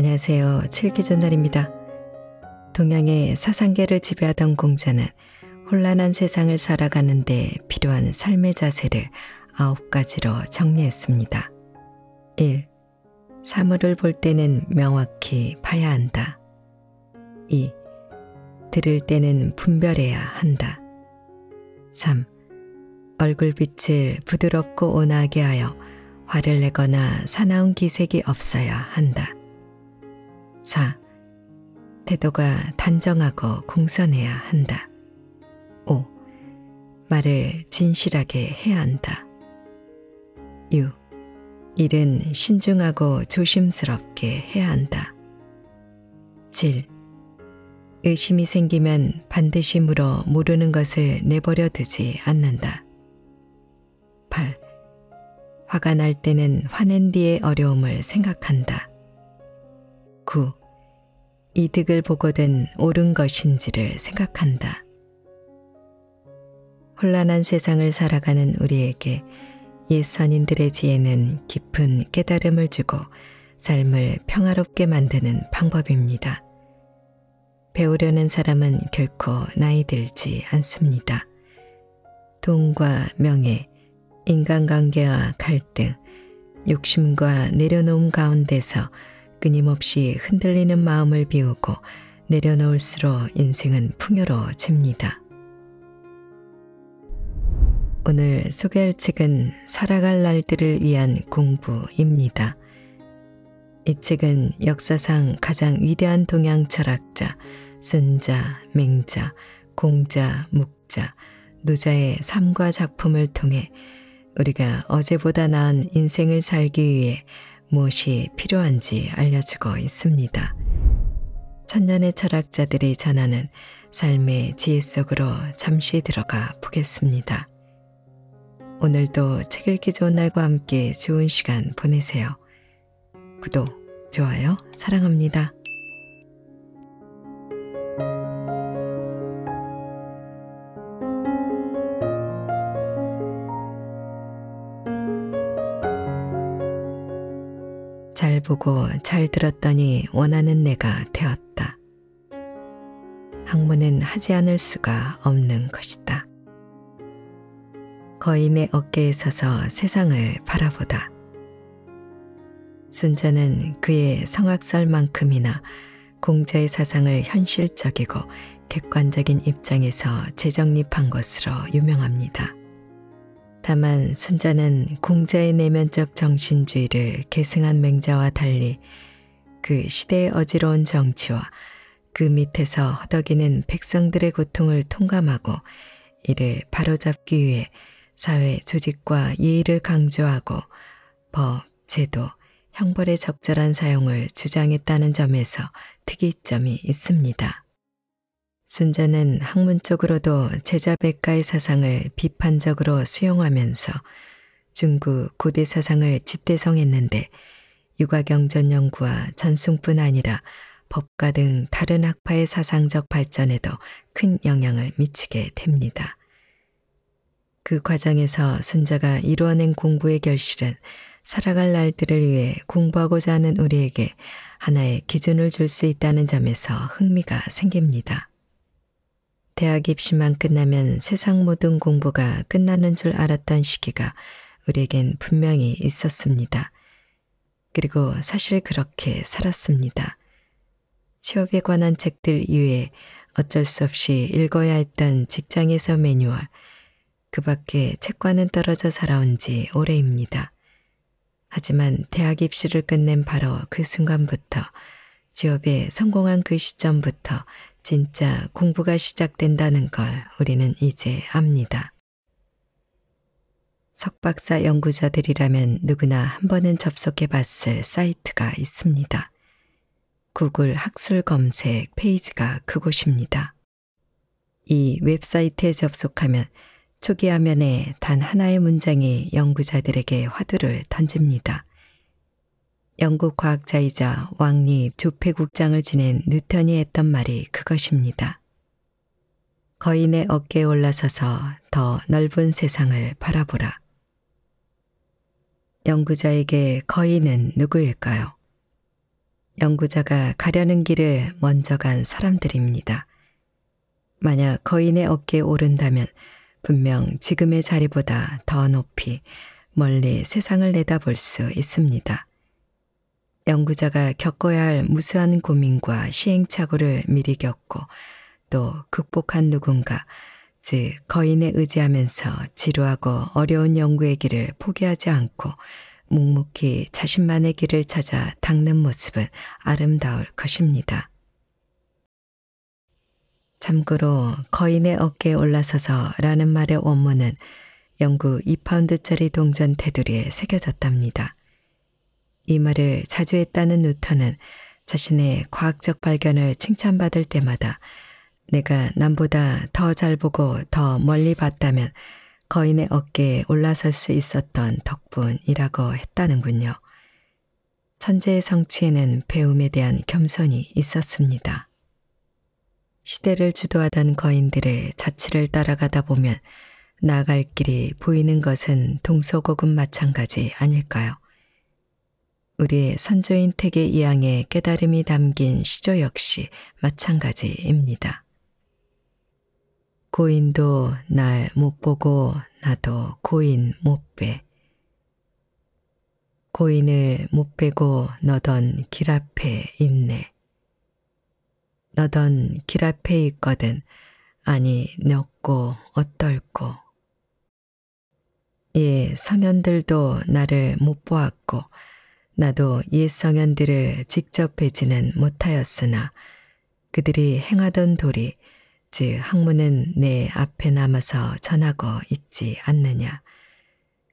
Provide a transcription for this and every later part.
안녕하세요. 칠기전날입니다. 동양의 사상계를 지배하던 공자는 혼란한 세상을 살아가는데 필요한 삶의 자세를 아홉 가지로 정리했습니다. 1. 사물을 볼 때는 명확히 봐야 한다. 2. 들을 때는 분별해야 한다. 3. 얼굴빛을 부드럽고 온화하게 하여 화를 내거나 사나운 기색이 없어야 한다. 4. 태도가 단정하고 공손해야 한다. 5. 말을 진실하게 해야 한다. 6. 일은 신중하고 조심스럽게 해야 한다. 7. 의심이 생기면 반드시 물어 모르는 것을 내버려 두지 않는다. 8. 화가 날 때는 화낸 뒤의 어려움을 생각한다. 9. 이득을 보고든 옳은 것인지를 생각한다. 혼란한 세상을 살아가는 우리에게 옛 선인들의 지혜는 깊은 깨달음을 주고 삶을 평화롭게 만드는 방법입니다. 배우려는 사람은 결코 나이 들지 않습니다. 돈과 명예, 인간관계와 갈등, 욕심과 내려놓음 가운데서 끊임없이 흔들리는 마음을 비우고 내려놓을수록 인생은 풍요로워집니다. 오늘 소개할 책은 살아갈 날들을 위한 공부입니다. 이 책은 역사상 가장 위대한 동양 철학자, 순자, 맹자, 공자, 묵자, 노자의 삶과 작품을 통해 우리가 어제보다 나은 인생을 살기 위해 무엇이 필요한지 알려주고 있습니다. 천년의 철학자들이 전하는 삶의 지혜 속으로 잠시 들어가 보겠습니다. 오늘도 책 읽기 좋은 날과 함께 좋은 시간 보내세요. 구독, 좋아요 사랑합니다. 보고 잘 들었더니 원하는 내가 되었다. 학문은 하지 않을 수가 없는 것이다. 거인의 어깨에 서서 세상을 바라보다. 순자는 그의 성악설만큼이나 공자의 사상을 현실적이고 객관적인 입장에서 재정립한 것으로 유명합니다. 다만 순자는 공자의 내면적 정신주의를 계승한 맹자와 달리 그 시대의 어지러운 정치와 그 밑에서 허덕이는 백성들의 고통을 통감하고 이를 바로잡기 위해 사회 조직과 예의를 강조하고 법, 제도, 형벌의 적절한 사용을 주장했다는 점에서 특이점이 있습니다. 순자는 학문적으로도 제자백가의 사상을 비판적으로 수용하면서 중구 고대 사상을 집대성했는데 육아경전 연구와 전승뿐 아니라 법가 등 다른 학파의 사상적 발전에도 큰 영향을 미치게 됩니다. 그 과정에서 순자가 이루어낸 공부의 결실은 살아갈 날들을 위해 공부하고자 하는 우리에게 하나의 기준을 줄 수 있다는 점에서 흥미가 생깁니다. 대학 입시만 끝나면 세상 모든 공부가 끝나는 줄 알았던 시기가 우리에겐 분명히 있었습니다. 그리고 사실 그렇게 살았습니다. 취업에 관한 책들 이외에 어쩔 수 없이 읽어야 했던 직장에서 매뉴얼, 그 밖에 책과는 떨어져 살아온 지 오래입니다. 하지만 대학 입시를 끝낸 바로 그 순간부터, 취업에 성공한 그 시점부터 진짜 공부가 시작된다는 걸 우리는 이제 압니다. 석박사 연구자들이라면 누구나 한 번은 접속해 봤을 사이트가 있습니다. 구글 학술 검색 페이지가 그곳입니다. 이 웹사이트에 접속하면 초기 화면에 단 하나의 문장이 연구자들에게 화두를 던집니다. 영국 과학자이자 왕립 조폐국장을 지낸 뉴턴이 했던 말이 그것입니다. 거인의 어깨에 올라서서 더 넓은 세상을 바라보라. 연구자에게 거인은 누구일까요? 연구자가 가려는 길을 먼저 간 사람들입니다. 만약 거인의 어깨에 오른다면 분명 지금의 자리보다 더 높이 멀리 세상을 내다볼 수 있습니다. 연구자가 겪어야 할 무수한 고민과 시행착오를 미리 겪고 또 극복한 누군가, 즉 거인에 의지하면서 지루하고 어려운 연구의 길을 포기하지 않고 묵묵히 자신만의 길을 찾아 닦는 모습은 아름다울 것입니다. 참고로 거인의 어깨에 올라서서 라는 말의 원문은 영구 2파운드짜리 동전 테두리에 새겨졌답니다. 이 말을 자주 했다는 루터는 자신의 과학적 발견을 칭찬받을 때마다 내가 남보다 더 잘 보고 더 멀리 봤다면 거인의 어깨에 올라설 수 있었던 덕분이라고 했다는군요. 천재의 성취에는 배움에 대한 겸손이 있었습니다. 시대를 주도하던 거인들의 자취를 따라가다 보면 나아갈 길이 보이는 것은 동서고금 마찬가지 아닐까요? 우리 의 선조인 택의 이양에 깨달음이 담긴 시조 역시 마찬가지입니다. 고인도 날 못 보고 나도 고인 못 빼. 고인을 못 빼고 너던 길 앞에 있네. 너던 길 앞에 있거든 아니 넉고 어떨고. 예, 성현들도 나를 못 보았고 나도 옛 성현들을 직접 뵈지는 못하였으나 그들이 행하던 도리, 즉 학문은 내 앞에 남아서 전하고 있지 않느냐.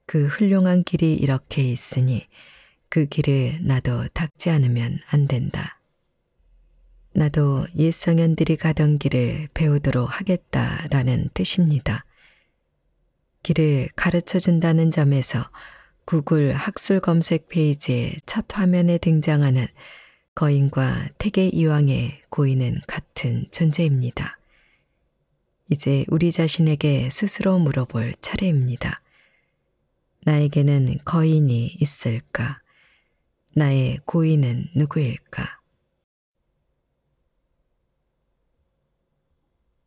그 훌륭한 길이 이렇게 있으니 그 길을 나도 닦지 않으면 안 된다. 나도 옛 성현들이 가던 길을 배우도록 하겠다라는 뜻입니다. 길을 가르쳐 준다는 점에서 구글 학술 검색 페이지의 첫 화면에 등장하는 거인과 태계 이황의 고인은 같은 존재입니다. 이제 우리 자신에게 스스로 물어볼 차례입니다. 나에게는 거인이 있을까? 나의 고인은 누구일까?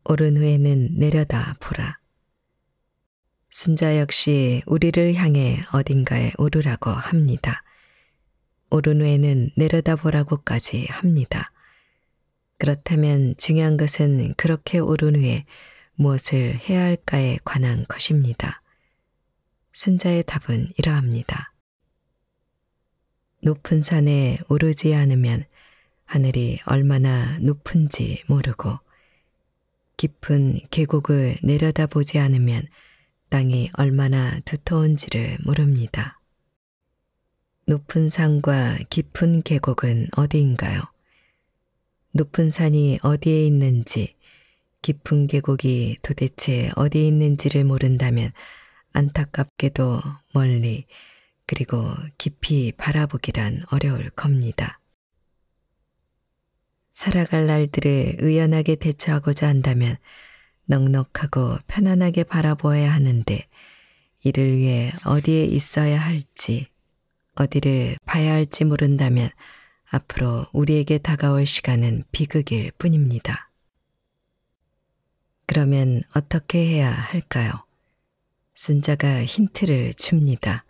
오른 후에는 내려다 보라. 순자 역시 우리를 향해 어딘가에 오르라고 합니다. 오른 후에는 내려다보라고까지 합니다. 그렇다면 중요한 것은 그렇게 오른 후에 무엇을 해야 할까에 관한 것입니다. 순자의 답은 이러합니다. 높은 산에 오르지 않으면 하늘이 얼마나 높은지 모르고 깊은 계곡을 내려다보지 않으면 땅이 얼마나 두터운지를 모릅니다. 높은 산과 깊은 계곡은 어디인가요? 높은 산이 어디에 있는지, 깊은 계곡이 도대체 어디에 있는지를 모른다면 안타깝게도 멀리 그리고 깊이 바라보기란 어려울 겁니다. 살아갈 날들을 의연하게 대처하고자 한다면 넉넉하고 편안하게 바라보아야 하는데 이를 위해 어디에 있어야 할지, 어디를 봐야 할지 모른다면 앞으로 우리에게 다가올 시간은 비극일 뿐입니다. 그러면 어떻게 해야 할까요? 순자가 힌트를 줍니다.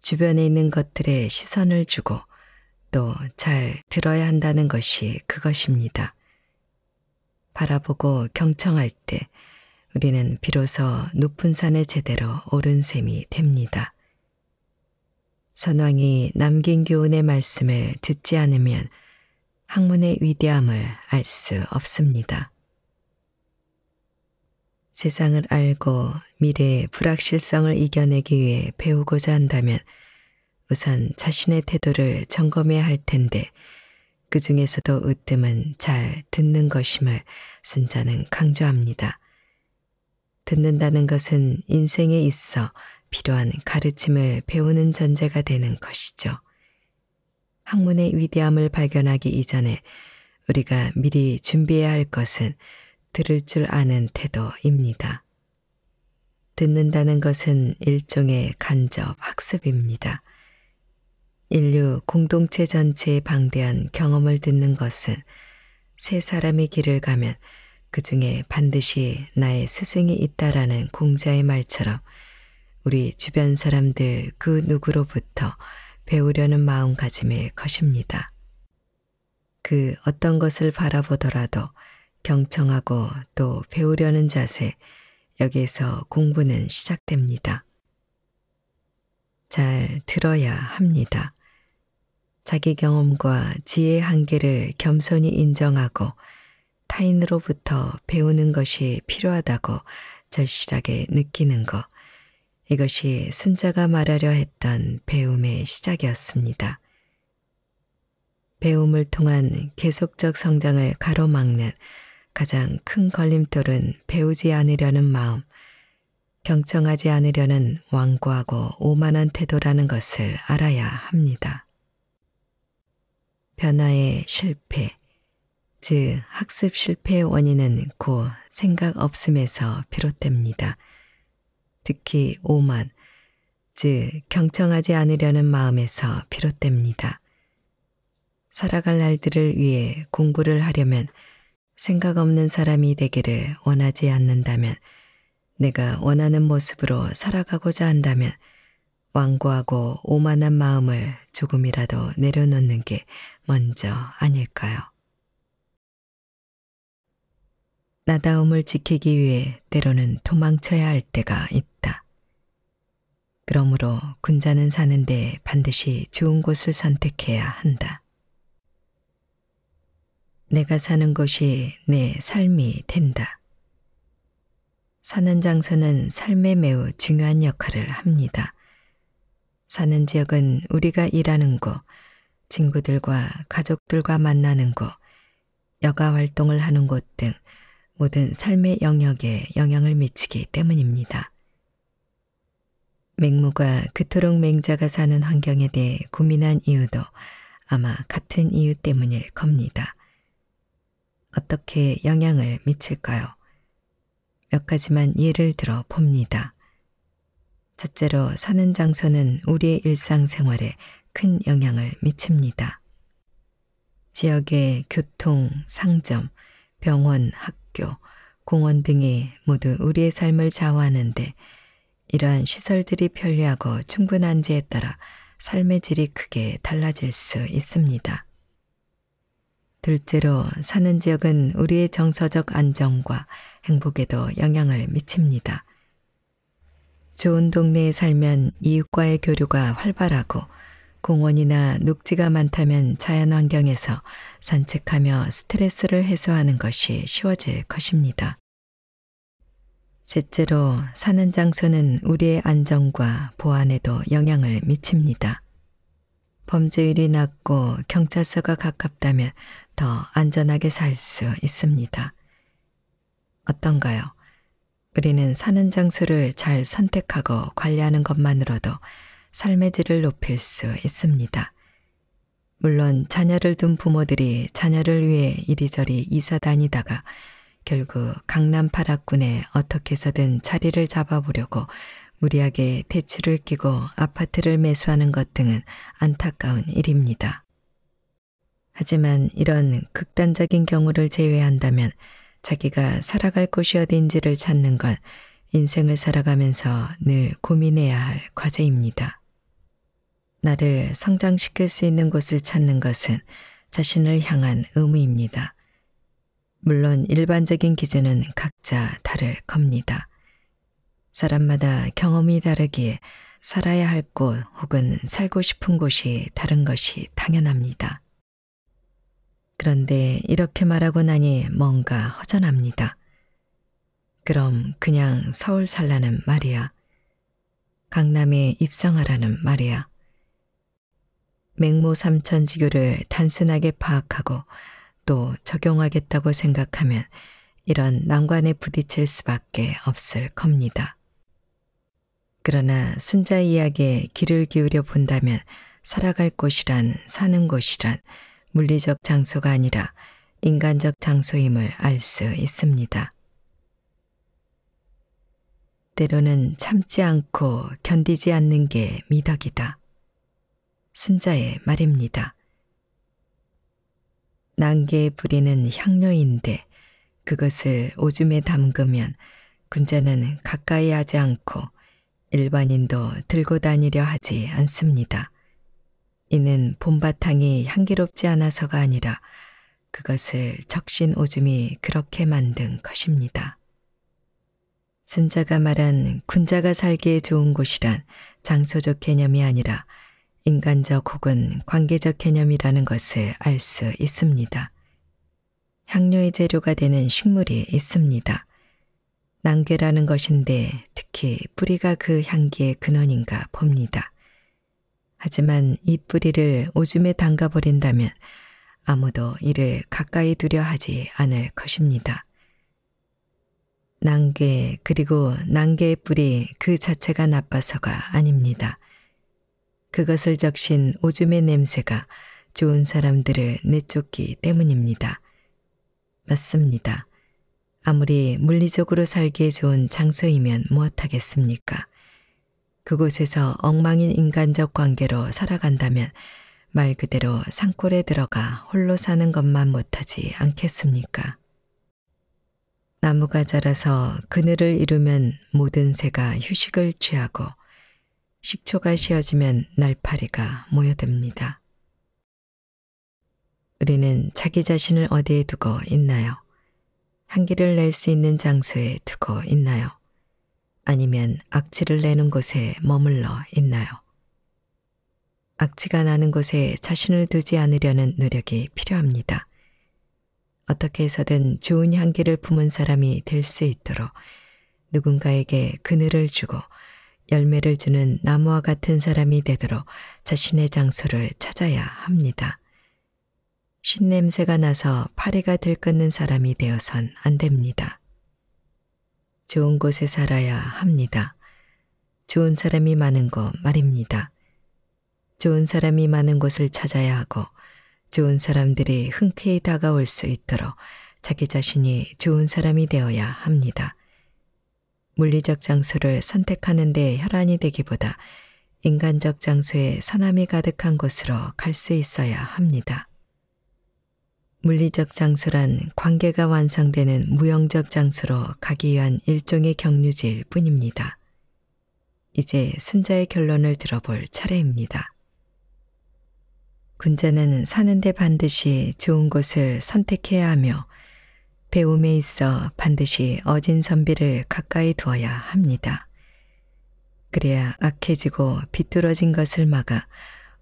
주변에 있는 것들에 시선을 주고 또 잘 들어야 한다는 것이 그것입니다. 바라보고 경청할 때 우리는 비로소 높은 산에 제대로 오른 셈이 됩니다. 선왕이 남긴 교훈의 말씀을 듣지 않으면 학문의 위대함을 알 수 없습니다. 세상을 알고 미래의 불확실성을 이겨내기 위해 배우고자 한다면 우선 자신의 태도를 점검해야 할 텐데 그 중에서도 으뜸은 잘 듣는 것임을 순자는 강조합니다. 듣는다는 것은 인생에 있어 필요한 가르침을 배우는 전제가 되는 것이죠. 학문의 위대함을 발견하기 이전에 우리가 미리 준비해야 할 것은 들을 줄 아는 태도입니다. 듣는다는 것은 일종의 간접 학습입니다. 인류 공동체 전체의 방대한 경험을 듣는 것은 세 사람의 길을 가면 그 중에 반드시 나의 스승이 있다라는 공자의 말처럼 우리 주변 사람들 그 누구로부터 배우려는 마음가짐일 것입니다. 그 어떤 것을 바라보더라도 경청하고 또 배우려는 자세, 여기에서 공부는 시작됩니다. 잘 들어야 합니다. 자기 경험과 지혜의 한계를 겸손히 인정하고 타인으로부터 배우는 것이 필요하다고 절실하게 느끼는 것. 이것이 순자가 말하려 했던 배움의 시작이었습니다. 배움을 통한 계속적 성장을 가로막는 가장 큰 걸림돌은 배우지 않으려는 마음, 경청하지 않으려는 완고하고 오만한 태도라는 것을 알아야 합니다. 변화의 실패, 즉 학습 실패의 원인은 곧 생각 없음에서 비롯됩니다. 특히 오만, 즉 경청하지 않으려는 마음에서 비롯됩니다. 살아갈 날들을 위해 공부를 하려면 생각 없는 사람이 되기를 원하지 않는다면 내가 원하는 모습으로 살아가고자 한다면 완고하고 오만한 마음을 조금이라도 내려놓는 게 먼저 아닐까요? 나다움을 지키기 위해 때로는 도망쳐야 할 때가 있다. 그러므로 군자는 사는데 반드시 좋은 곳을 선택해야 한다. 내가 사는 곳이 내 삶이 된다. 사는 장소는 삶에 매우 중요한 역할을 합니다. 사는 지역은 우리가 일하는 곳, 친구들과 가족들과 만나는 곳, 여가 활동을 하는 곳 등 모든 삶의 영역에 영향을 미치기 때문입니다. 맹무가 그토록 맹자가 사는 환경에 대해 고민한 이유도 아마 같은 이유 때문일 겁니다. 어떻게 영향을 미칠까요? 몇 가지만 예를 들어 봅니다. 첫째로 사는 장소는 우리의 일상생활에 큰 영향을 미칩니다. 지역의 교통, 상점, 병원, 학교, 공원 등이 모두 우리의 삶을 좌우하는데 이러한 시설들이 편리하고 충분한지에 따라 삶의 질이 크게 달라질 수 있습니다. 둘째로 사는 지역은 우리의 정서적 안정과 행복에도 영향을 미칩니다. 좋은 동네에 살면 이웃과의 교류가 활발하고 공원이나 녹지가 많다면 자연환경에서 산책하며 스트레스를 해소하는 것이 쉬워질 것입니다. 셋째로 사는 장소는 우리의 안정과 보안에도 영향을 미칩니다. 범죄율이 낮고 경찰서가 가깝다면 더 안전하게 살 수 있습니다. 어떤가요? 우리는 사는 장소를 잘 선택하고 관리하는 것만으로도 삶의 질을 높일 수 있습니다. 물론 자녀를 둔 부모들이 자녀를 위해 이리저리 이사 다니다가 결국 강남 파락군에 어떻게 해서든 자리를 잡아보려고 무리하게 대출을 끼고 아파트를 매수하는 것 등은 안타까운 일입니다. 하지만 이런 극단적인 경우를 제외한다면 자기가 살아갈 곳이 어딘지를 찾는 건 인생을 살아가면서 늘 고민해야 할 과제입니다. 나를 성장시킬 수 있는 곳을 찾는 것은 자신을 향한 의무입니다. 물론 일반적인 기준은 각자 다를 겁니다. 사람마다 경험이 다르기에 살아야 할 곳 혹은 살고 싶은 곳이 다른 것이 당연합니다. 그런데 이렇게 말하고 나니 뭔가 허전합니다. 그럼 그냥 서울 살라는 말이야. 강남에 입성하라는 말이야. 맹모삼천지교를 단순하게 파악하고 또 적용하겠다고 생각하면 이런 난관에 부딪힐 수밖에 없을 겁니다. 그러나 순자 이야기에 귀를 기울여 본다면 살아갈 곳이란 사는 곳이란 물리적 장소가 아니라 인간적 장소임을 알 수 있습니다. 때로는 참지 않고 견디지 않는 게 미덕이다. 순자의 말입니다. 난개에 부리는 향료인데 그것을 오줌에 담그면 군자는 가까이 하지 않고 일반인도 들고 다니려 하지 않습니다. 이는 봄바탕이 향기롭지 않아서가 아니라 그것을 적신 오줌이 그렇게 만든 것입니다. 순자가 말한 군자가 살기에 좋은 곳이란 장소적 개념이 아니라 인간적 혹은 관계적 개념이라는 것을 알 수 있습니다. 향료의 재료가 되는 식물이 있습니다. 낭괴라는 것인데 특히 뿌리가 그 향기의 근원인가 봅니다. 하지만 이 뿌리를 오줌에 담가버린다면 아무도 이를 가까이 두려 하지 않을 것입니다. 낭괴 그리고 낭괴의 뿌리 그 자체가 나빠서가 아닙니다. 그것을 적신 오줌의 냄새가 좋은 사람들을 내쫓기 때문입니다. 맞습니다. 아무리 물리적으로 살기에 좋은 장소이면 무엇하겠습니까? 그곳에서 엉망인 인간적 관계로 살아간다면 말 그대로 산골에 들어가 홀로 사는 것만 못하지 않겠습니까? 나무가 자라서 그늘을 이루면 모든 새가 휴식을 취하고 식초가 씌어지면 날파리가 모여듭니다. 우리는 자기 자신을 어디에 두고 있나요? 향기를 낼 수 있는 장소에 두고 있나요? 아니면 악취를 내는 곳에 머물러 있나요? 악취가 나는 곳에 자신을 두지 않으려는 노력이 필요합니다. 어떻게 해서든 좋은 향기를 품은 사람이 될 수 있도록 누군가에게 그늘을 주고 열매를 주는 나무와 같은 사람이 되도록 자신의 장소를 찾아야 합니다. 신냄새가 나서 파리가 들끓는 사람이 되어선 안 됩니다. 좋은 곳에 살아야 합니다. 좋은 사람이 많은 곳 말입니다. 좋은 사람이 많은 곳을 찾아야 하고 좋은 사람들이 흔쾌히 다가올 수 있도록 자기 자신이 좋은 사람이 되어야 합니다. 물리적 장소를 선택하는 데 혈안이 되기보다 인간적 장소에 선함이 가득한 곳으로 갈 수 있어야 합니다. 물리적 장소란 관계가 완성되는 무형적 장소로 가기 위한 일종의 경류지일 뿐입니다. 이제 순자의 결론을 들어볼 차례입니다. 군자는 사는데 반드시 좋은 곳을 선택해야 하며 배움에 있어 반드시 어진 선비를 가까이 두어야 합니다. 그래야 악해지고 비뚤어진 것을 막아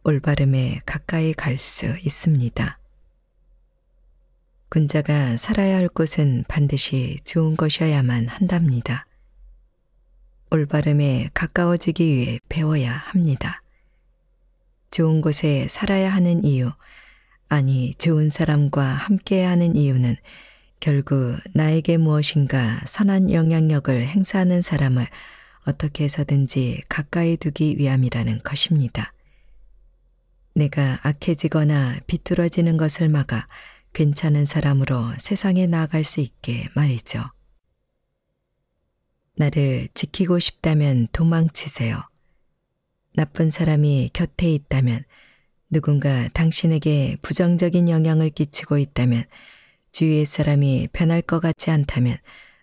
올바름에 가까이 갈 수 있습니다. 군자가 살아야 할 곳은 반드시 좋은 것이어야만 한답니다. 올바름에 가까워지기 위해 배워야 합니다. 좋은 곳에 살아야 하는 이유, 아니 좋은 사람과 함께 하는 이유는 결국 나에게 무엇인가 선한 영향력을 행사하는 사람을 어떻게 해서든지 가까이 두기 위함이라는 것입니다. 내가 악해지거나 비뚤어지는 것을 막아 괜찮은 사람으로 세상에 나아갈 수 있게 말이죠. 나를 지키고 싶다면 도망치세요. 나쁜 사람이 곁에 있다면 누군가 당신에게 부정적인 영향을 끼치고 있다면 주위의 사람이 변할 것 같지 않다면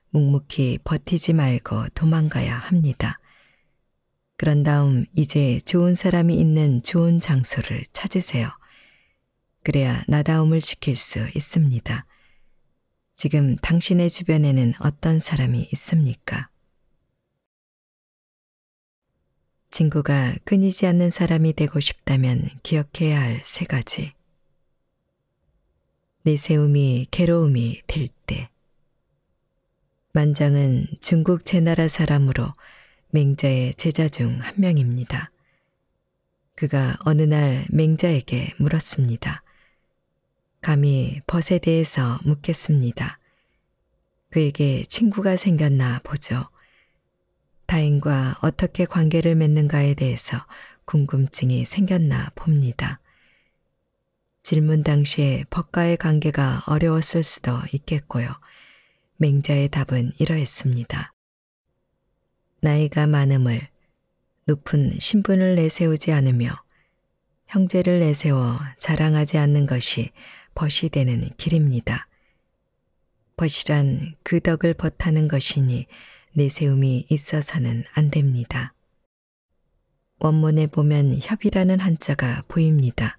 묵묵히 버티지 말고 도망가야 합니다. 그런 다음 이제 좋은 사람이 있는 좋은 장소를 찾으세요. 그래야 나다움을 지킬 수 있습니다. 지금 당신의 주변에는 어떤 사람이 있습니까? 친구가 끊이지 않는 사람이 되고 싶다면 기억해야 할 세 가지. 내세움이 괴로움이 될 때. 만장은 중국 제나라 사람으로 맹자의 제자 중 한 명입니다. 그가 어느 날 맹자에게 물었습니다. 감히 벗에 대해서 묻겠습니다. 그에게 친구가 생겼나 보죠. 타인과 어떻게 관계를 맺는가에 대해서 궁금증이 생겼나 봅니다. 질문 당시에 법과의 관계가 어려웠을 수도 있겠고요. 맹자의 답은 이러했습니다. 나이가 많음을 높은 신분을 내세우지 않으며 형제를 내세워 자랑하지 않는 것이 벗이 되는 길입니다. 벗이란 그 덕을 벗하는 것이니 내세움이 있어서는 안 됩니다. 원문에 보면 협이라는 한자가 보입니다.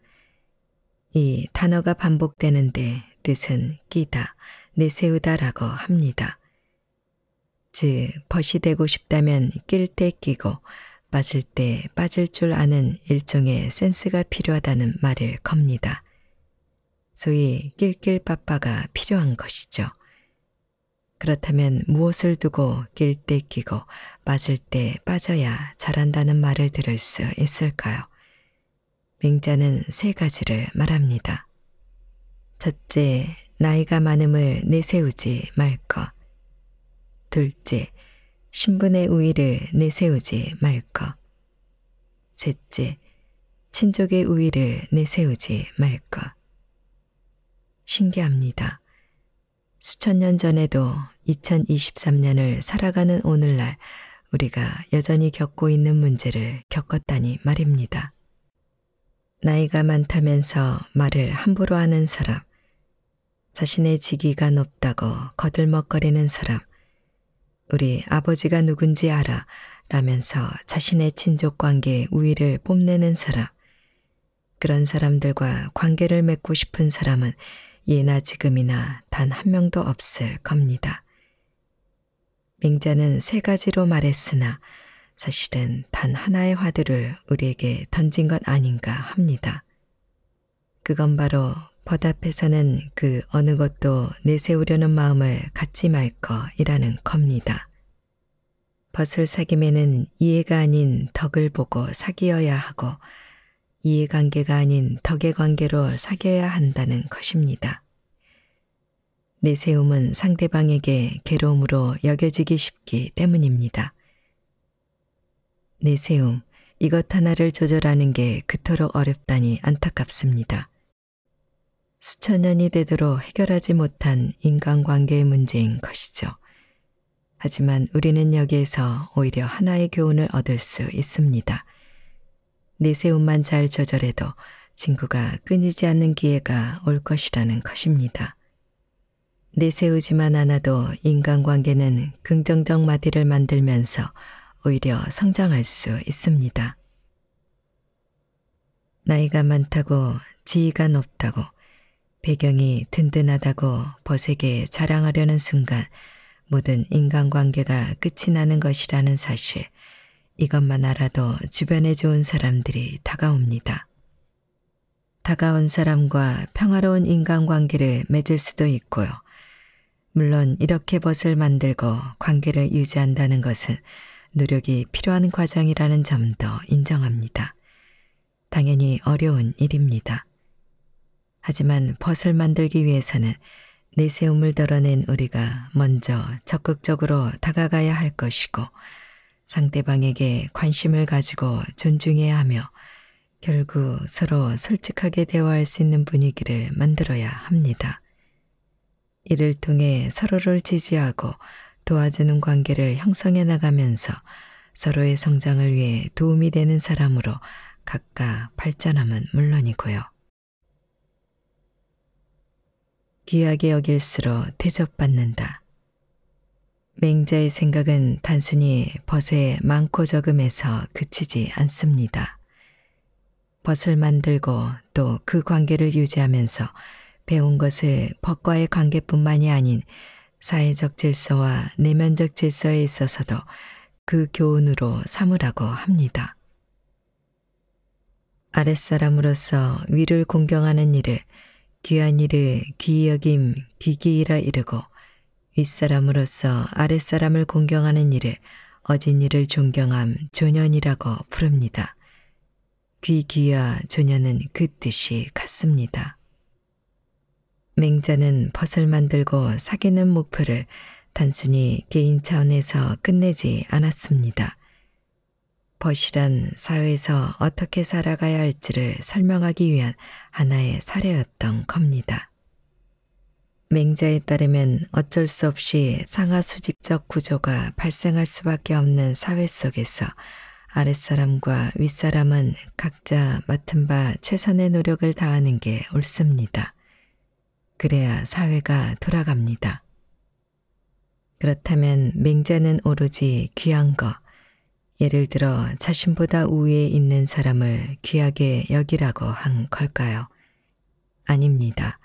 이 단어가 반복되는데 뜻은 끼다, 내세우다라고 합니다. 즉, 벗이 되고 싶다면 낄 때 끼고 빠질 때 빠질 줄 아는 일종의 센스가 필요하다는 말일 겁니다. 소위 낄낄빠빠가 필요한 것이죠. 그렇다면 무엇을 두고 낄 때 끼고 빠질 때 빠져야 잘한다는 말을 들을 수 있을까요? 맹자는 세 가지를 말합니다. 첫째, 나이가 많음을 내세우지 말 것. 둘째, 신분의 우위를 내세우지 말 것. 셋째, 친족의 우위를 내세우지 말 것. 신기합니다. 수천 년 전에도 2023년을 살아가는 오늘날 우리가 여전히 겪고 있는 문제를 겪었다니 말입니다. 나이가 많다면서 말을 함부로 하는 사람, 자신의 직위가 높다고 거들먹거리는 사람, 우리 아버지가 누군지 알아 라면서 자신의 친족 관계의 우위를 뽐내는 사람, 그런 사람들과 관계를 맺고 싶은 사람은 예나 지금이나 단 한 명도 없을 겁니다. 맹자는 세 가지로 말했으나 사실은 단 하나의 화두를 우리에게 던진 것 아닌가 합니다. 그건 바로 벗 앞에서는 그 어느 것도 내세우려는 마음을 갖지 말 것이라는 겁니다. 벗을 사귐에는 이해가 아닌 덕을 보고 사귀어야 하고 이해관계가 아닌 덕의 관계로 사귀어야 한다는 것입니다. 내세움은 상대방에게 괴로움으로 여겨지기 쉽기 때문입니다. 내세움, 이것 하나를 조절하는 게 그토록 어렵다니 안타깝습니다. 수천 년이 되도록 해결하지 못한 인간관계의 문제인 것이죠. 하지만 우리는 여기에서 오히려 하나의 교훈을 얻을 수 있습니다. 내세움만 잘 조절해도 친구가 끊이지 않는 기회가 올 것이라는 것입니다. 내세우지만 않아도 인간관계는 긍정적 마디를 만들면서 오히려 성장할 수 있습니다. 나이가 많다고 지위가 높다고 배경이 든든하다고 버세게 자랑하려는 순간 모든 인간관계가 끝이 나는 것이라는 사실 이것만 알아도 주변에 좋은 사람들이 다가옵니다. 다가온 사람과 평화로운 인간관계를 맺을 수도 있고요. 물론 이렇게 벗을 만들고 관계를 유지한다는 것은 노력이 필요한 과정이라는 점도 인정합니다. 당연히 어려운 일입니다. 하지만 벗을 만들기 위해서는 내세움을 덜어낸 우리가 먼저 적극적으로 다가가야 할 것이고 상대방에게 관심을 가지고 존중해야 하며 결국 서로 솔직하게 대화할 수 있는 분위기를 만들어야 합니다. 이를 통해 서로를 지지하고 도와주는 관계를 형성해 나가면서 서로의 성장을 위해 도움이 되는 사람으로 각각 발전함은 물론이고요. 귀하게 여길수록 대접받는다. 맹자의 생각은 단순히 벗의 많고 적음에서 그치지 않습니다. 벗을 만들고 또 그 관계를 유지하면서 배운 것을 벗과의 관계뿐만이 아닌 사회적 질서와 내면적 질서에 있어서도 그 교훈으로 삼으라고 합니다. 아랫사람으로서 위를 공경하는 일을 귀한 일을 귀 여김 귀기이라 이르고 윗사람으로서 아랫사람을 공경하는 일을 어진 이를 존경함 존연이라고 부릅니다. 귀귀와 존연은 그 뜻이 같습니다. 맹자는 벗을 만들고 사귀는 목표를 단순히 개인 차원에서 끝내지 않았습니다. 벗이란 사회에서 어떻게 살아가야 할지를 설명하기 위한 하나의 사례였던 겁니다. 맹자에 따르면 어쩔 수 없이 상하수직적 구조가 발생할 수밖에 없는 사회 속에서 아랫사람과 윗사람은 각자 맡은 바 최선의 노력을 다하는 게 옳습니다. 그래야 사회가 돌아갑니다. 그렇다면 맹자는 오로지 귀한 것, 예를 들어 자신보다 우위에 있는 사람을 귀하게 여기라고 한 걸까요? 아닙니다.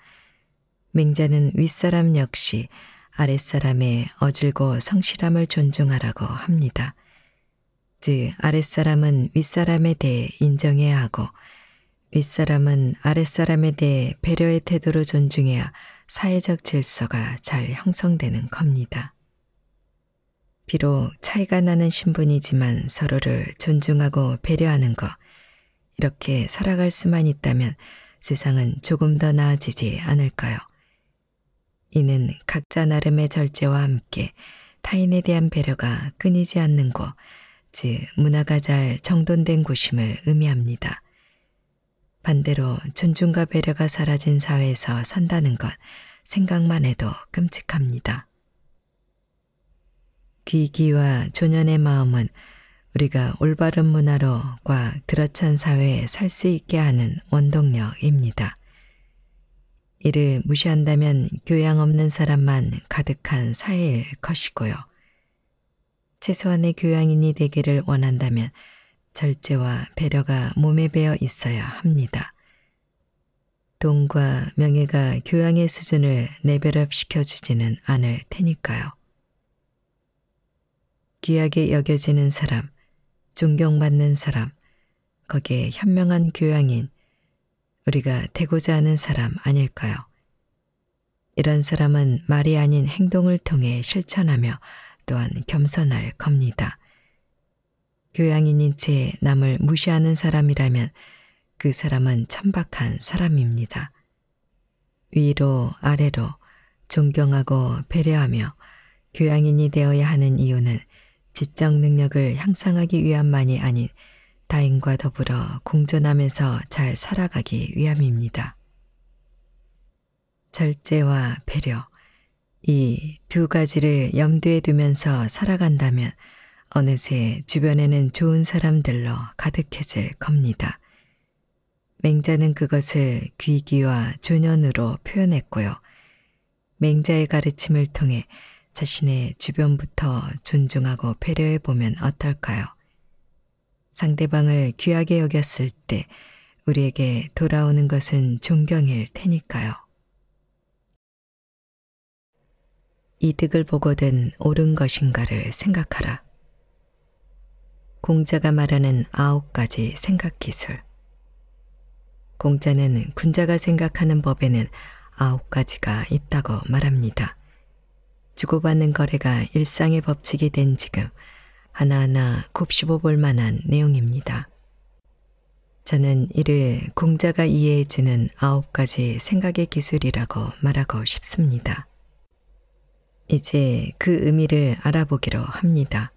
맹자는 윗사람 역시 아랫사람의 어질고 성실함을 존중하라고 합니다. 즉, 아랫사람은 윗사람에 대해 인정해야 하고 윗사람은 아랫사람에 대해 배려의 태도로 존중해야 사회적 질서가 잘 형성되는 겁니다. 비록 차이가 나는 신분이지만 서로를 존중하고 배려하는 것, 이렇게 살아갈 수만 있다면 세상은 조금 더 나아지지 않을까요? 이는 각자 나름의 절제와 함께 타인에 대한 배려가 끊이지 않는 곳, 즉 문화가 잘 정돈된 곳임을 의미합니다. 반대로 존중과 배려가 사라진 사회에서 산다는 것 생각만 해도 끔찍합니다. 귀기와 조년의 마음은 우리가 올바른 문화로 꽉 들어찬 사회에 살 수 있게 하는 원동력입니다. 이를 무시한다면 교양 없는 사람만 가득한 사회일 것이고요. 최소한의 교양인이 되기를 원한다면 절제와 배려가 몸에 배어 있어야 합니다. 돈과 명예가 교양의 수준을 레벨업시켜주지는 않을 테니까요. 귀하게 여겨지는 사람, 존경받는 사람, 거기에 현명한 교양인 우리가 되고자 하는 사람 아닐까요? 이런 사람은 말이 아닌 행동을 통해 실천하며 또한 겸손할 겁니다. 교양인인 채 남을 무시하는 사람이라면 그 사람은 천박한 사람입니다. 위로 아래로 존경하고 배려하며 교양인이 되어야 하는 이유는 지적 능력을 향상하기 위함만이 아닌 타인과 더불어 공존하면서 잘 살아가기 위함입니다. 절제와 배려, 이 두 가지를 염두에 두면서 살아간다면 어느새 주변에는 좋은 사람들로 가득해질 겁니다. 맹자는 그것을 귀기와 조년으로 표현했고요. 맹자의 가르침을 통해 자신의 주변부터 존중하고 배려해 보면 어떨까요? 상대방을 귀하게 여겼을 때 우리에게 돌아오는 것은 존경일 테니까요. 이득을 보거든 옳은 것인가를 생각하라. 공자가 말하는 아홉 가지 생각 기술. 공자는 군자가 생각하는 법에는 아홉 가지가 있다고 말합니다. 주고받는 거래가 일상의 법칙이 된 지금 하나하나 곱씹어 볼 만한 내용입니다. 저는 이를 공자가 이해해 주는 아홉 가지 생각의 기술이라고 말하고 싶습니다. 이제 그 의미를 알아보기로 합니다.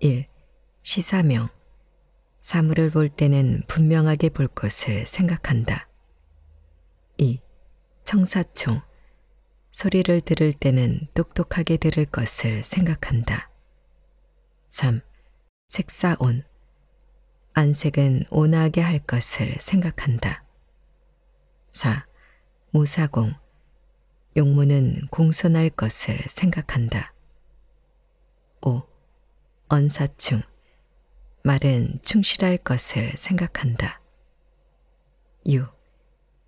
1. 시사명. 사물을 볼 때는 분명하게 볼 것을 생각한다. 2. 청사총. 소리를 들을 때는 똑똑하게 들을 것을 생각한다. 3. 색사온. 안색은 온화하게 할 것을 생각한다. 4. 무사공. 용무는 공손할 것을 생각한다. 5. 언사충. 말은 충실할 것을 생각한다. 6.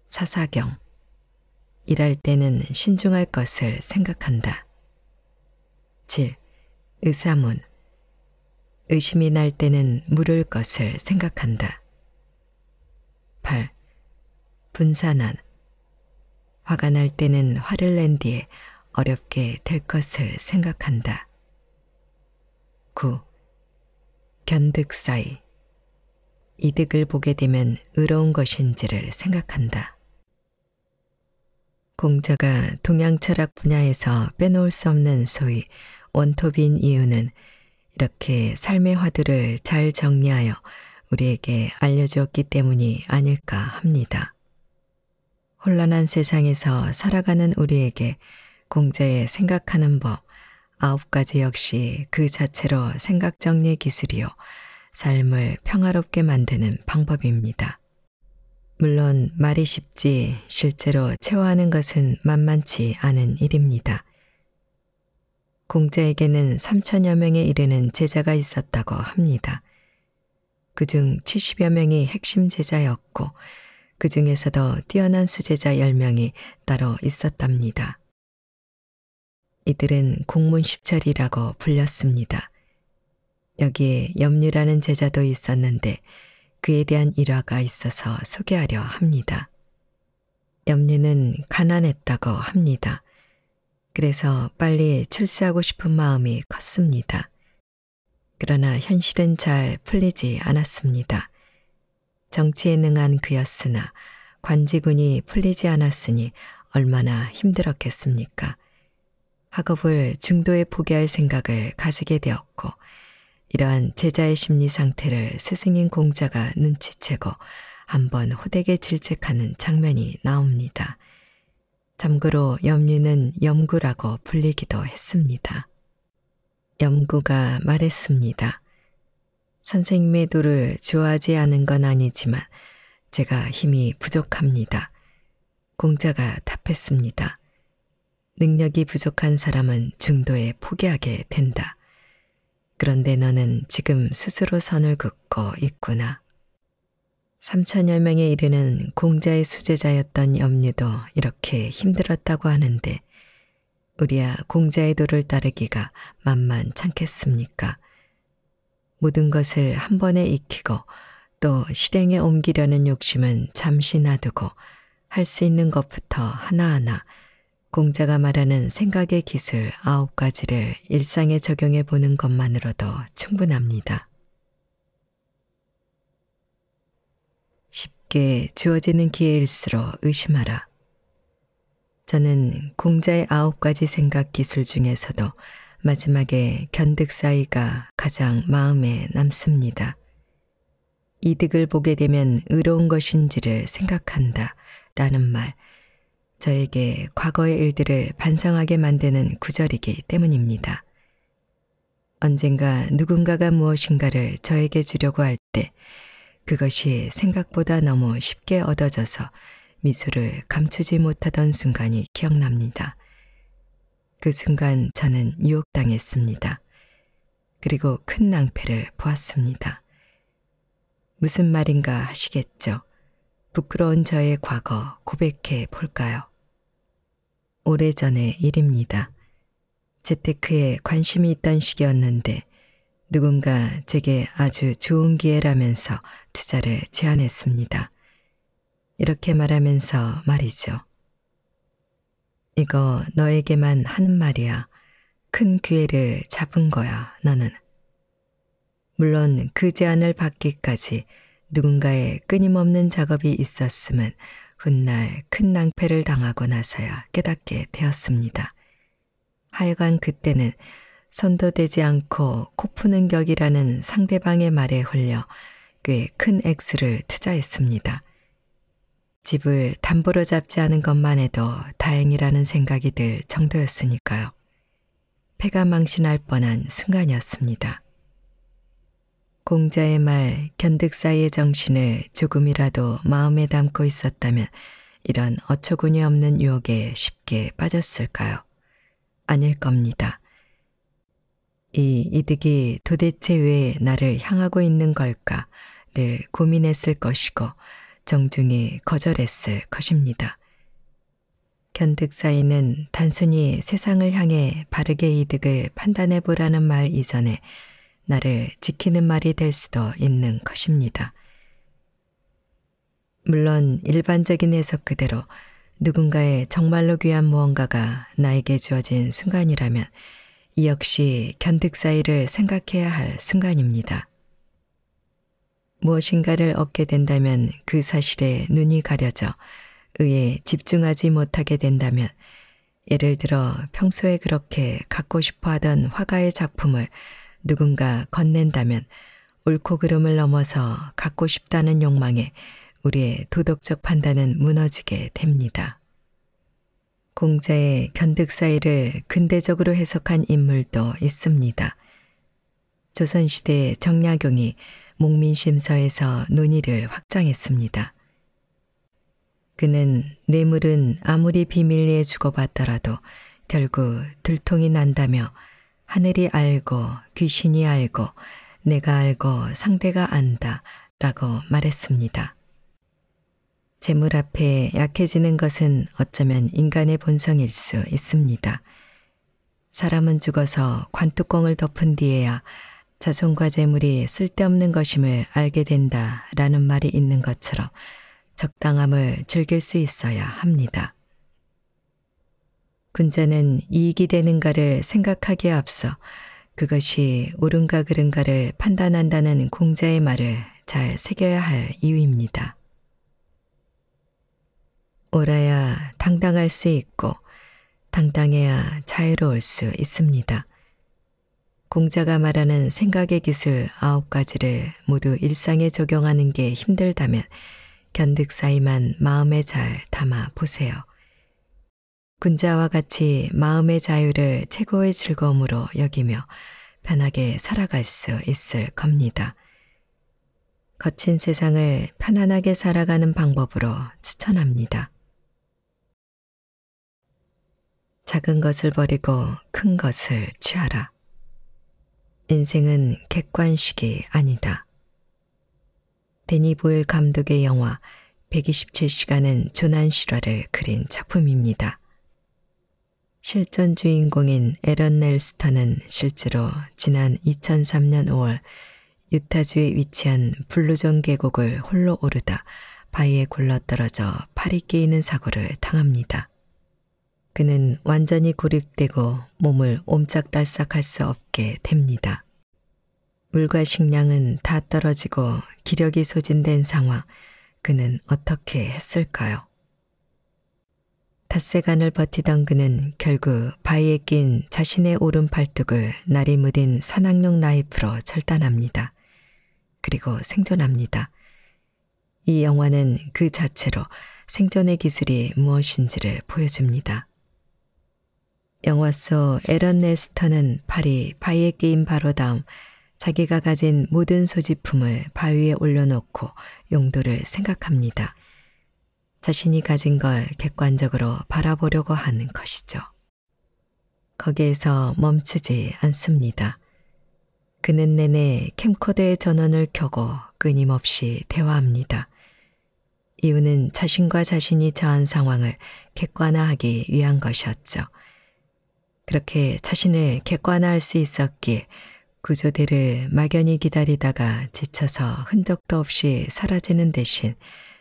사사경. 일할 때는 신중할 것을 생각한다. 7. 의사문. 의심이 날 때는 물을 것을 생각한다. 8. 분산한. 화가 날 때는 화를 낸 뒤에 어렵게 될 것을 생각한다. 9. 견득 사이 이득을 보게 되면 의로운 것인지를 생각한다. 공자가 동양 철학 분야에서 빼놓을 수 없는 소위 원톱인 이유는 이렇게 삶의 화두를 잘 정리하여 우리에게 알려주었기 때문이 아닐까 합니다. 혼란한 세상에서 살아가는 우리에게 공자의 생각하는 법, 아홉 가지 역시 그 자체로 생각 정리 의 기술이요. 삶을 평화롭게 만드는 방법입니다. 물론 말이 쉽지 실제로 체화하는 것은 만만치 않은 일입니다. 공자에게는 3천여 명에 이르는 제자가 있었다고 합니다. 그중 70여 명이 핵심 제자였고 그 중에서도 뛰어난 수제자 10명이 따로 있었답니다. 이들은 공문 십절이라고 불렸습니다. 여기에 염류라는 제자도 있었는데 그에 대한 일화가 있어서 소개하려 합니다. 염류는 가난했다고 합니다. 그래서 빨리 출세하고 싶은 마음이 컸습니다. 그러나 현실은 잘 풀리지 않았습니다. 정치에 능한 그였으나 관직운이 풀리지 않았으니 얼마나 힘들었겠습니까? 학업을 중도에 포기할 생각을 가지게 되었고 이러한 제자의 심리 상태를 스승인 공자가 눈치채고 한번 호되게 질책하는 장면이 나옵니다. 참고로 염류는 염구라고 불리기도 했습니다. 염구가 말했습니다. 선생님의 도를 좋아하지 않은 건 아니지만 제가 힘이 부족합니다. 공자가 답했습니다. 능력이 부족한 사람은 중도에 포기하게 된다. 그런데 너는 지금 스스로 선을 긋고 있구나. 3천여 명에 이르는 공자의 수제자였던 염류도 이렇게 힘들었다고 하는데 우리야 공자의 도를 따르기가 만만찮겠습니까? 모든 것을 한 번에 익히고 또 실행에 옮기려는 욕심은 잠시 놔두고 할 수 있는 것부터 하나하나 공자가 말하는 생각의 기술 아홉 가지를 일상에 적용해 보는 것만으로도 충분합니다. 쉽게 주어지는 기회일수록 의심하라. 저는 공자의 아홉 가지 생각 기술 중에서도 마지막에 견득사이가 가장 마음에 남습니다. 이득을 보게 되면 의로운 것인지를 생각한다 라는 말 저에게 과거의 일들을 반성하게 만드는 구절이기 때문입니다. 언젠가 누군가가 무엇인가를 저에게 주려고 할 때 그것이 생각보다 너무 쉽게 얻어져서 미소를 감추지 못하던 순간이 기억납니다. 그 순간 저는 유혹당했습니다. 그리고 큰 낭패를 보았습니다. 무슨 말인가 하시겠죠? 부끄러운 저의 과거 고백해 볼까요? 오래전의 일입니다. 재테크에 관심이 있던 시기였는데 누군가 제게 아주 좋은 기회라면서 투자를 제안했습니다. 이렇게 말하면서 말이죠. 이거 너에게만 하는 말이야. 큰 기회를 잡은 거야, 너는. 물론 그 제안을 받기까지 누군가의 끊임없는 작업이 있었음은 훗날 큰 낭패를 당하고 나서야 깨닫게 되었습니다. 하여간 그때는 선도 되지 않고 코푸는 격이라는 상대방의 말에 홀려 꽤 큰 액수를 투자했습니다. 집을 담보로 잡지 않은 것만 해도 다행이라는 생각이 들 정도였으니까요. 패가 망신할 뻔한 순간이었습니다. 공자의 말견득사의 정신을 조금이라도 마음에 담고 있었다면 이런 어처구니 없는 유혹에 쉽게 빠졌을까요? 아닐 겁니다. 이 이득이 도대체 왜 나를 향하고 있는 걸까를 고민했을 것이고 정중히 거절했을 것입니다. 견득사이는 단순히 세상을 향해 바르게 이득을 판단해 보라는 말 이전에 나를 지키는 말이 될 수도 있는 것입니다. 물론 일반적인 해석 그대로 누군가의 정말로 귀한 무언가가 나에게 주어진 순간이라면 이 역시 견득 사이를 생각해야 할 순간입니다. 무엇인가를 얻게 된다면 그 사실에 눈이 가려져 의에 집중하지 못하게 된다면 예를 들어 평소에 그렇게 갖고 싶어 하던 화가의 작품을 누군가 건넨다면 옳고 그름을 넘어서 갖고 싶다는 욕망에 우리의 도덕적 판단은 무너지게 됩니다. 공자의 견득사이를 근대적으로 해석한 인물도 있습니다. 조선시대 정약용이 목민심서에서 논의를 확장했습니다. 그는 뇌물은 아무리 비밀리에 주고받더라도 결국 들통이 난다며 하늘이 알고 귀신이 알고 내가 알고 상대가 안다 라고 말했습니다. 재물 앞에 약해지는 것은 어쩌면 인간의 본성일 수 있습니다. 사람은 죽어서 관뚜껑을 덮은 뒤에야 자손과 재물이 쓸데없는 것임을 알게 된다라는 말이 있는 것처럼 적당함을 즐길 수 있어야 합니다. 군자는 이익이 되는가를 생각하기에 앞서 그것이 옳은가 그른가를 판단한다는 공자의 말을 잘 새겨야 할 이유입니다. 옳아야 당당할 수 있고 당당해야 자유로울 수 있습니다. 공자가 말하는 생각의 기술 아홉 가지를 모두 일상에 적용하는 게 힘들다면 견득사이만 마음에 잘 담아 보세요. 군자와 같이 마음의 자유를 최고의 즐거움으로 여기며 편하게 살아갈 수 있을 겁니다. 거친 세상을 편안하게 살아가는 방법으로 추천합니다. 작은 것을 버리고 큰 것을 취하라. 인생은 객관식이 아니다. 데니 보일 감독의 영화 127시간은 조난 실화를 그린 작품입니다. 실존 주인공인 에런 넬스턴은 실제로 지난 2003년 5월 유타주에 위치한 블루존 계곡을 홀로 오르다 바위에 굴러떨어져 팔이 깨이는 사고를 당합니다. 그는 완전히 고립되고 몸을 옴짝달싹할 수 없게 됩니다. 물과 식량은 다 떨어지고 기력이 소진된 상황, 그는 어떻게 했을까요? 닷새간을 버티던 그는 결국 바위에 낀 자신의 오른 팔뚝을 날이 무딘 산악용 나이프로 절단합니다. 그리고 생존합니다. 이 영화는 그 자체로 생존의 기술이 무엇인지를 보여줍니다. 영화 속 에런 넬스터는 팔이 바위에 끼인 바로 다음 자기가 가진 모든 소지품을 바위에 올려놓고 용도를 생각합니다. 자신이 가진 걸 객관적으로 바라보려고 하는 것이죠. 거기에서 멈추지 않습니다. 그는 내내 캠코더의 전원을 켜고 끊임없이 대화합니다. 이유는 자신과 자신이 처한 상황을 객관화하기 위한 것이었죠. 그렇게 자신을 객관화할 수 있었기에 구조대를 막연히 기다리다가 지쳐서 흔적도 없이 사라지는 대신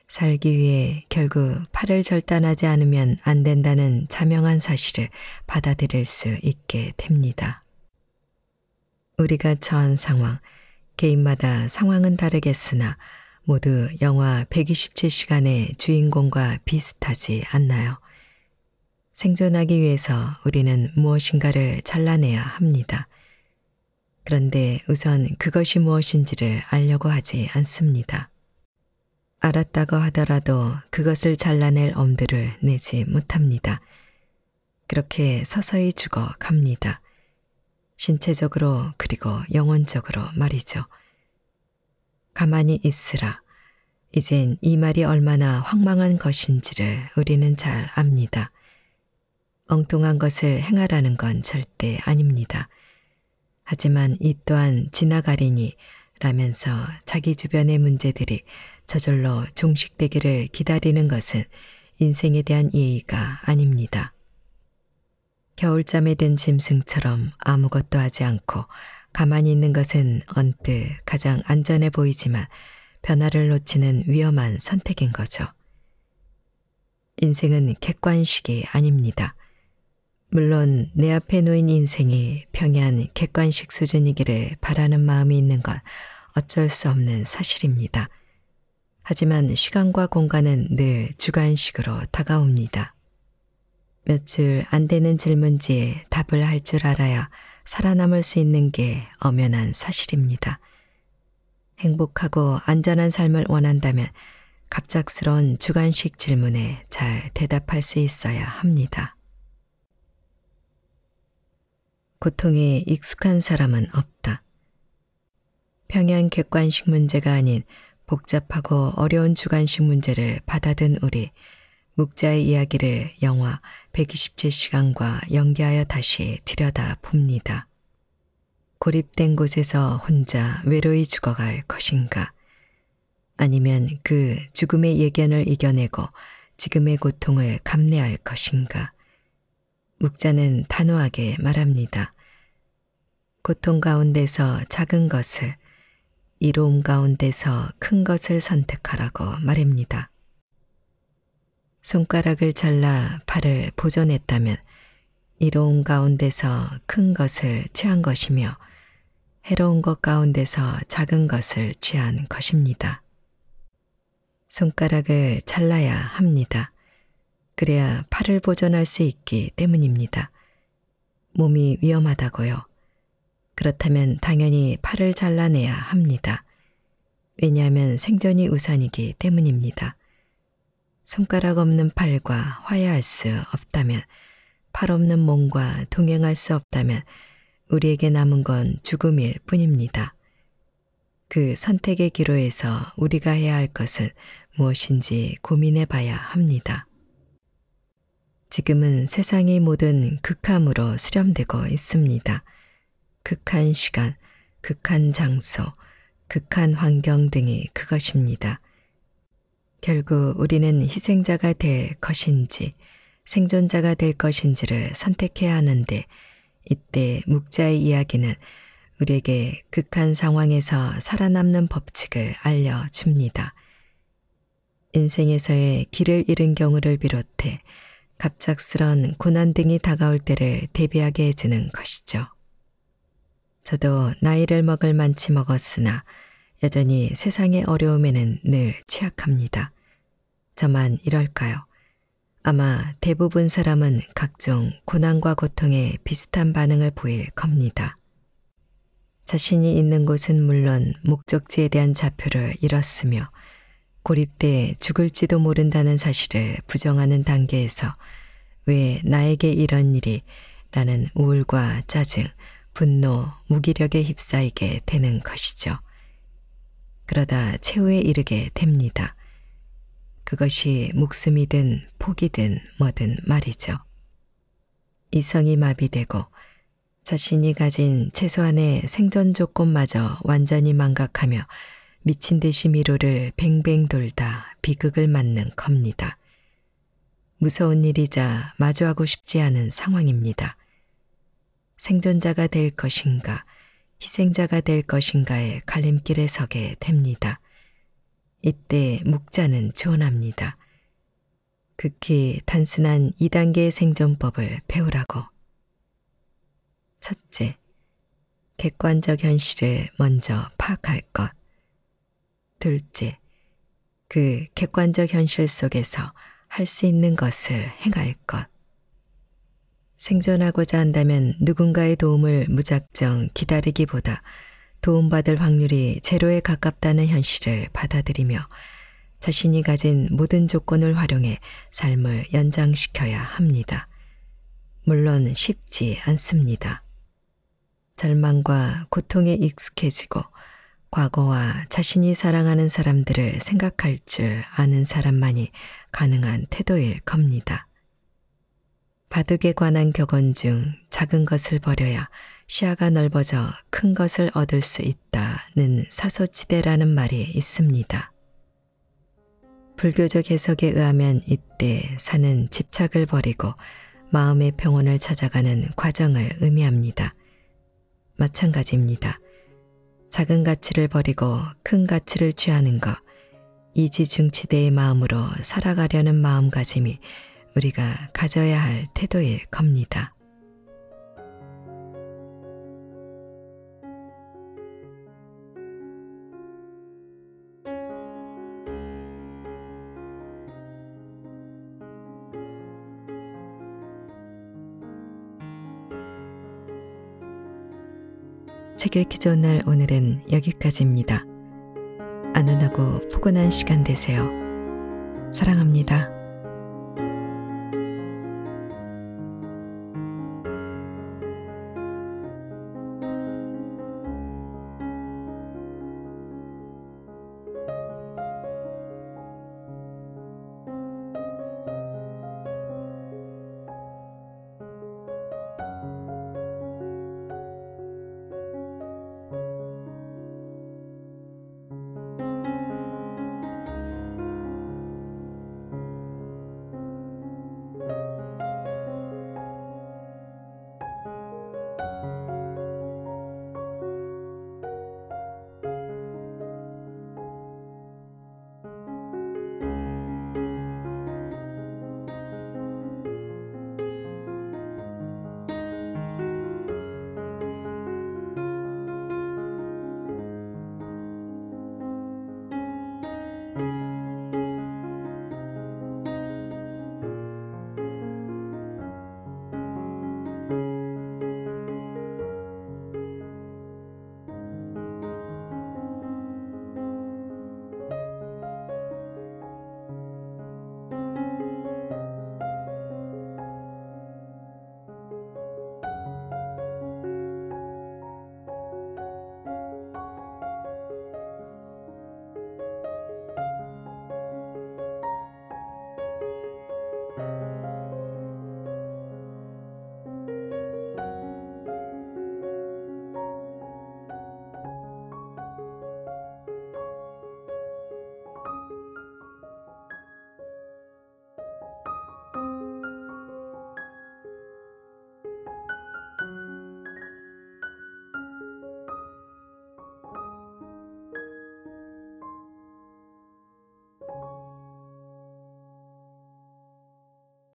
살기 위해 결국 팔을 절단하지 않으면 안 된다는 자명한 사실을 받아들일 수 있게 됩니다. 우리가 처한 상황, 개인마다 상황은 다르겠으나 모두 영화 127시간의 주인공과 비슷하지 않나요? 생존하기 위해서 우리는 무엇인가를 잘라내야 합니다. 그런데 우선 그것이 무엇인지를 알려고 하지 않습니다. 알았다고 하더라도 그것을 잘라낼 엄두를 내지 못합니다. 그렇게 서서히 죽어 갑니다. 신체적으로 그리고 영혼적으로 말이죠. 가만히 있으라. 이젠 이 말이 얼마나 황망한 것인지를 우리는 잘 압니다. 엉뚱한 것을 행하라는 건 절대 아닙니다. 하지만 이 또한 지나가리니 라면서 자기 주변의 문제들이 저절로 종식되기를 기다리는 것은 인생에 대한 예의가 아닙니다. 겨울잠에 든 짐승처럼 아무것도 하지 않고 가만히 있는 것은 언뜻 가장 안전해 보이지만 변화를 놓치는 위험한 선택인 거죠. 인생은 객관식이 아닙니다. 물론 내 앞에 놓인 인생이 평이한 객관식 수준이기를 바라는 마음이 있는 건 어쩔 수 없는 사실입니다. 하지만 시간과 공간은 늘 주관식으로 다가옵니다. 며칠 안 되는 질문지에 답을 할 줄 알아야 살아남을 수 있는 게 엄연한 사실입니다. 행복하고 안전한 삶을 원한다면 갑작스런 주관식 질문에 잘 대답할 수 있어야 합니다. 고통에 익숙한 사람은 없다. 평양 객관식 문제가 아닌 복잡하고 어려운 주관식 문제를 받아든 우리 묵자의 이야기를 영화 127시간과 연기하여 다시 들여다 봅니다. 고립된 곳에서 혼자 외로이 죽어갈 것인가? 아니면 그 죽음의 예견을 이겨내고 지금의 고통을 감내할 것인가? 묵자는 단호하게 말합니다. 고통 가운데서 작은 것을 이로움 가운데서 큰 것을 선택하라고 말입니다. 손가락을 잘라 발을 보존했다면 이로움 가운데서 큰 것을 취한 것이며 해로운 것 가운데서 작은 것을 취한 것입니다. 손가락을 잘라야 합니다. 그래야 팔을 보존할 수 있기 때문입니다. 몸이 위험하다고요. 그렇다면 당연히 팔을 잘라내야 합니다. 왜냐하면 생존이 우선이기 때문입니다. 손가락 없는 팔과 화해할 수 없다면, 팔 없는 몸과 동행할 수 없다면 우리에게 남은 건 죽음일 뿐입니다. 그 선택의 기로에서 우리가 해야 할 것은 무엇인지 고민해 봐야 합니다. 지금은 세상의 모든 극함으로 수렴되고 있습니다. 극한 시간, 극한 장소, 극한 환경 등이 그것입니다. 결국 우리는 희생자가 될 것인지 생존자가 될 것인지를 선택해야 하는데 이때 묵자의 이야기는 우리에게 극한 상황에서 살아남는 법칙을 알려줍니다. 인생에서의 길을 잃은 경우를 비롯해 갑작스런 고난 등이 다가올 때를 대비하게 해주는 것이죠. 저도 나이를 먹을 만치 먹었으나 여전히 세상의 어려움에는 늘 취약합니다. 저만 이럴까요? 아마 대부분 사람은 각종 고난과 고통에 비슷한 반응을 보일 겁니다. 자신이 있는 곳은 물론 목적지에 대한 자표를 잃었으며 고립돼 죽을지도 모른다는 사실을 부정하는 단계에서 왜 나에게 이런 일이 라는 우울과 짜증, 분노, 무기력에 휩싸이게 되는 것이죠. 그러다 최후에 이르게 됩니다. 그것이 목숨이든 포기든 뭐든 말이죠. 이성이 마비되고 자신이 가진 최소한의 생존 조건마저 완전히 망각하며 미친 듯이 미로를 뱅뱅 돌다 비극을 맞는 겁니다. 무서운 일이자 마주하고 싶지 않은 상황입니다. 생존자가 될 것인가, 희생자가 될 것인가의 갈림길에 서게 됩니다. 이때 묵자는 조언합니다. 극히 단순한 2단계 생존법을 배우라고. 첫째, 객관적 현실을 먼저 파악할 것. 둘째, 그 객관적 현실 속에서 할 수 있는 것을 행할 것. 생존하고자 한다면 누군가의 도움을 무작정 기다리기보다 도움받을 확률이 제로에 가깝다는 현실을 받아들이며 자신이 가진 모든 조건을 활용해 삶을 연장시켜야 합니다. 물론 쉽지 않습니다. 절망과 고통에 익숙해지고 과거와 자신이 사랑하는 사람들을 생각할 줄 아는 사람만이 가능한 태도일 겁니다. 바둑에 관한 격언 중 작은 것을 버려야 시야가 넓어져 큰 것을 얻을 수 있다는 사소치대라는 말이 있습니다. 불교적 해석에 의하면 이때 사는 집착을 버리고 마음의 평온을 찾아가는 과정을 의미합니다. 마찬가지입니다. 작은 가치를 버리고 큰 가치를 취하는 것, 이지중치대의 마음으로 살아가려는 마음가짐이 우리가 가져야 할 태도일 겁니다. 책 읽기 좋은 날 오늘은 여기까지입니다. 안안하고 포근한 시간 되세요. 사랑합니다.